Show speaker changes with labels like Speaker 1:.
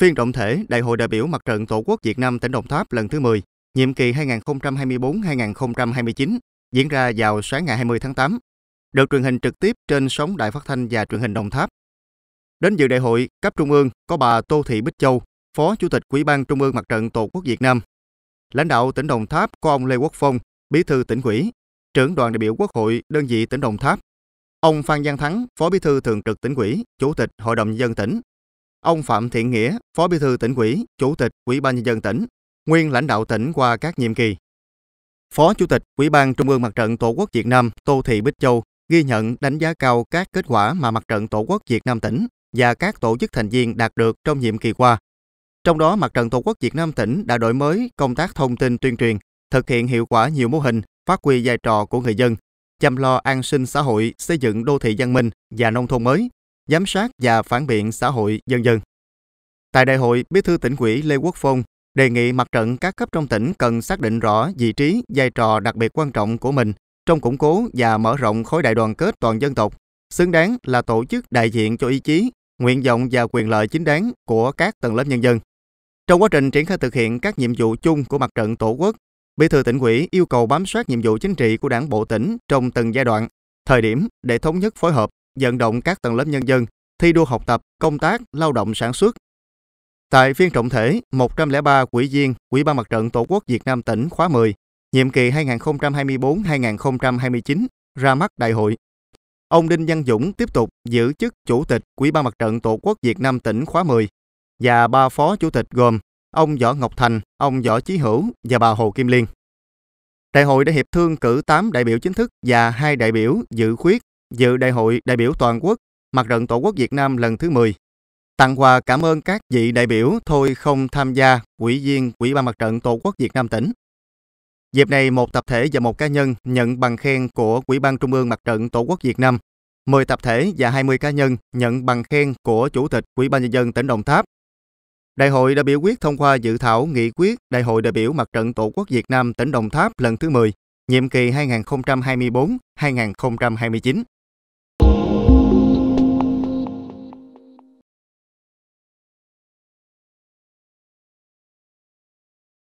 Speaker 1: Phiên trọng thể Đại hội đại biểu Mặt trận Tổ quốc Việt Nam tỉnh Đồng Tháp lần thứ 10, nhiệm kỳ 2024-2029 diễn ra vào sáng ngày 20 tháng 8, được truyền hình trực tiếp trên sóng Đài Phát thanh và Truyền hình Đồng Tháp. Đến dự đại hội cấp trung ương có bà Tô Thị Bích Châu, Phó Chủ tịch Ủy ban Trung ương Mặt trận Tổ quốc Việt Nam. Lãnh đạo tỉnh Đồng Tháp có ông Lê Quốc Phong, Bí thư tỉnh ủy, trưởng đoàn đại biểu Quốc hội đơn vị tỉnh Đồng Tháp. Ông Phan Giang Thắng, Phó Bí thư Thường trực tỉnh ủy, Chủ tịch Hội đồng nhân dân tỉnh ông Phạm Thiện Nghĩa, Phó Bí thư tỉnh ủy, Chủ tịch Ủy ban nhân dân tỉnh, nguyên lãnh đạo tỉnh qua các nhiệm kỳ. Phó Chủ tịch Ủy ban Trung ương Mặt trận Tổ quốc Việt Nam Tô Thị Bích Châu ghi nhận đánh giá cao các kết quả mà Mặt trận Tổ quốc Việt Nam tỉnh và các tổ chức thành viên đạt được trong nhiệm kỳ qua. Trong đó, Mặt trận Tổ quốc Việt Nam tỉnh đã đổi mới công tác thông tin tuyên truyền, thực hiện hiệu quả nhiều mô hình, phát huy vai trò của người dân, chăm lo an sinh xã hội, xây dựng đô thị văn minh và nông thôn mới, giám sát và phản biện xã hội dân dân. Tại đại hội, Bí thư tỉnh ủy Lê Quốc Phong đề nghị mặt trận các cấp trong tỉnh cần xác định rõ vị trí, vai trò đặc biệt quan trọng của mình trong củng cố và mở rộng khối đại đoàn kết toàn dân tộc, xứng đáng là tổ chức đại diện cho ý chí, nguyện vọng và quyền lợi chính đáng của các tầng lớp nhân dân. Trong quá trình triển khai thực hiện các nhiệm vụ chung của mặt trận Tổ quốc, Bí thư tỉnh ủy yêu cầu bám sát nhiệm vụ chính trị của Đảng bộ tỉnh trong từng giai đoạn, thời điểm để thống nhất phối hợp vận động các tầng lớp nhân dân thi đua học tập, công tác, lao động sản xuất. Tại phiên trọng thể, 103 quỹ viên Quỹ ban Mặt trận Tổ quốc Việt Nam tỉnh khóa 10, nhiệm kỳ 2024-2029 ra mắt đại hội. Ông Đinh Văn Dũng tiếp tục giữ chức Chủ tịch Quỹ ban Mặt trận Tổ quốc Việt Nam tỉnh khóa 10 và ba phó chủ tịch gồm ông Võ Ngọc Thành, ông Võ Chí Hữu và bà Hồ Kim Liên. Đại hội đã hiệp thương cử 8 đại biểu chính thức và 2 đại biểu dự khuyết dự Đại hội đại biểu toàn quốc Mặt trận Tổ quốc Việt Nam lần thứ 10. Tặng quà cảm ơn các vị đại biểu thôi không tham gia Ủy viên Ủy ban Mặt trận Tổ quốc Việt Nam tỉnh. Dịp này, một tập thể và một cá nhân nhận bằng khen của Ủy ban Trung ương Mặt trận Tổ quốc Việt Nam. 10 tập thể và 20 cá nhân nhận bằng khen của Chủ tịch Ủy ban nhân dân tỉnh Đồng Tháp. Đại hội đã biểu quyết thông qua dự thảo nghị quyết Đại hội đại biểu Mặt trận Tổ quốc Việt Nam tỉnh Đồng Tháp lần thứ 10, nhiệm kỳ 2024-2029.